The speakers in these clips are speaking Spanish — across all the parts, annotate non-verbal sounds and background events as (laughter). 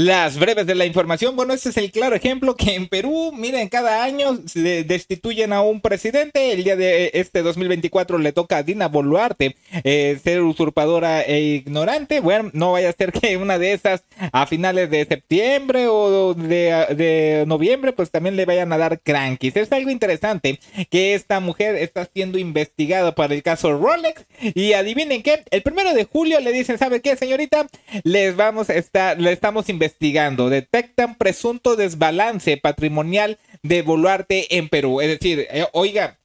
Las breves de la información, bueno, este es el claro ejemplo que en Perú, miren, cada año destituyen a un presidente. El día de este 2024 le toca a Dina Boluarte eh, ser usurpadora e ignorante. Bueno, no vaya a ser que una de esas a finales de septiembre o de, noviembre, pues también le vayan a dar crankies. Es algo interesante que esta mujer está siendo investigada para el caso Rolex. Y adivinen qué, el primero de julio le dicen, ¿sabe qué, señorita? Les vamos a estar, le estamos investigando investigando. Detectan presunto desbalance patrimonial de Boluarte en Perú. Es decir, eh, oiga,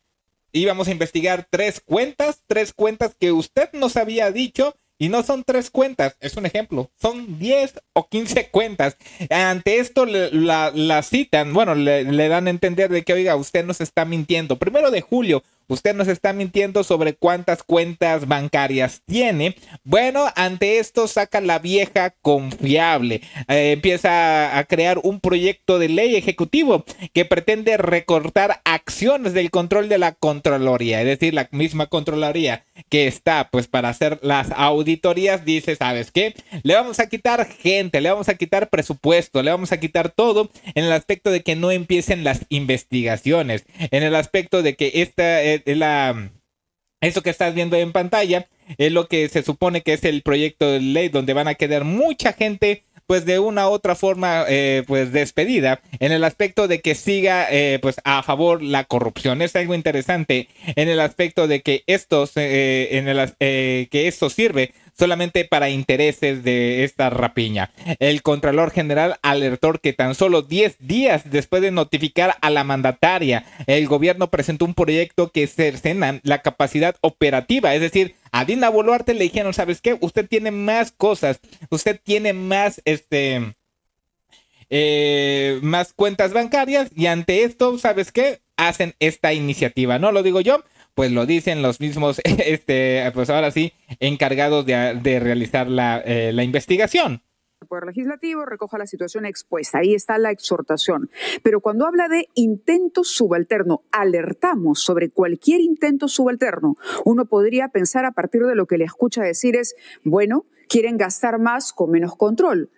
íbamos a investigar tres cuentas, tres cuentas que usted nos había dicho y no son tres cuentas, es un ejemplo, son diez o quince cuentas. Ante esto la, citan, bueno, le, le, dan a entender de que, oiga, usted nos está mintiendo. Primero de julio, Usted nos está mintiendo sobre cuántas cuentas bancarias tiene. Bueno, ante esto saca la vieja confiable. Eh, empieza a crear un proyecto de ley ejecutivo que pretende recortar acciones del control de la Contraloría, es decir, la misma Contraloría que está pues para hacer las auditorías, dice, ¿sabes qué? Le vamos a quitar gente, le vamos a quitar presupuesto, le vamos a quitar todo en el aspecto de que no empiecen las investigaciones, en el aspecto de que esta... Eso la, que estás viendo en pantalla es lo que se supone que es el proyecto de ley donde van a quedar mucha gente pues de una u otra forma eh, pues despedida en el aspecto de que siga eh, pues a favor la corrupción es algo interesante en el aspecto de que esto eh, en el que esto sirve solamente para intereses de esta rapiña. El Contralor General alertó que tan solo 10 días después de notificar a la mandataria, el gobierno presentó un proyecto que cercena la capacidad operativa, es decir, a Dina Boluarte le dijeron, ¿sabes qué? Usted tiene más cosas, usted tiene más, este, eh, más cuentas bancarias y ante esto, ¿sabes qué? Hacen esta iniciativa, ¿no? Lo digo yo, pues lo dicen los mismos, (laughs) este, pues ahora sí, encargados de, realizar eh, la, investigación. El Poder Legislativo recoja la situación expuesta. Ahí está la exhortación. Pero cuando habla de intento subalterno, alertamos sobre cualquier intento subalterno. Uno podría pensar a partir de lo que le escucha decir es, bueno, quieren gastar más con menos control.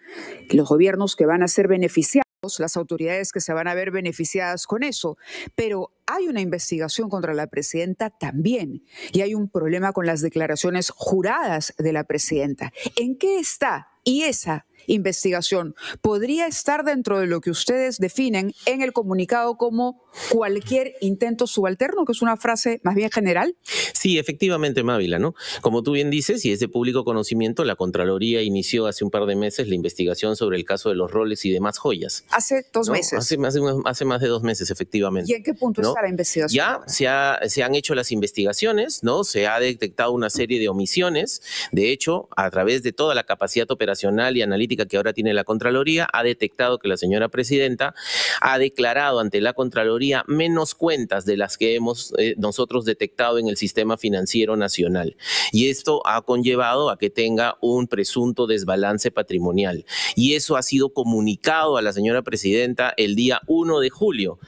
Los gobiernos que van a ser beneficiados pues, las autoridades que se van a ver beneficiadas con eso. Pero hay una investigación contra la presidenta también y hay un problema con las declaraciones juradas de la presidenta. ¿En qué está? Y esa investigación podría estar dentro de lo que ustedes definen en el comunicado como cualquier intento subalterno, que es una frase más bien general? Sí, efectivamente, Mávila, ¿no? Como tú bien dices, y es de público conocimiento, la Contraloría inició hace un par de meses la investigación sobre el caso de los roles y demás joyas. Hace dos meses. Hace, más de dos meses, efectivamente. ¿Y en qué punto está la investigación? Ya se, se han hecho las investigaciones, ¿no? Se ha detectado una serie de omisiones. De hecho, a través de toda la capacidad operacional y analítica, que ahora tiene la Contraloría, ha detectado que la señora presidenta ha declarado ante la Contraloría menos cuentas de las que hemos eh, nosotros detectado en el sistema financiero nacional. Y esto ha conllevado a que tenga un presunto desbalance patrimonial. Y eso ha sido comunicado a la señora presidenta el día 1 de julio.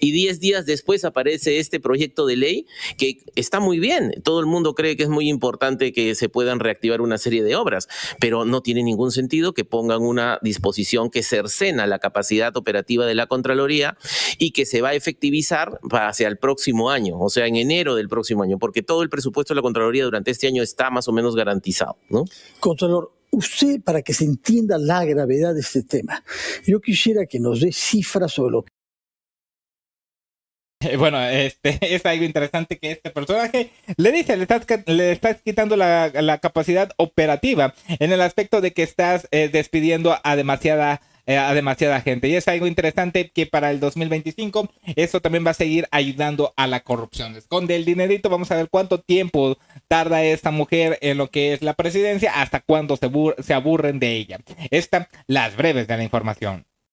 Y diez días después aparece este proyecto de ley que está muy bien. Todo el mundo cree que es muy importante que se puedan reactivar una serie de obras, pero no tiene ningún sentido que pongan una disposición que cercena la capacidad operativa de la Contraloría y que se va a efectivizar hacia el próximo año, o sea, en enero del próximo año, porque todo el presupuesto de la Contraloría durante este año está más o menos garantizado. ¿no? Contralor, usted, para que se entienda la gravedad de este tema, yo quisiera que nos dé cifras sobre lo que (laughs) bueno, este, (laughs) es algo interesante que este personaje le dice, le estás, le quitando la, capacidad operativa en el aspecto de que estás eh, despidiendo a demasiada eh, a demasiada gente. Y es algo interesante que para el 2025 eso también va a seguir ayudando a la corrupción. Esconde el dinerito, vamos a ver cuánto tiempo tarda esta mujer en lo que es la presidencia, hasta cuándo se, se aburren de ella. Esta, las breves de la información.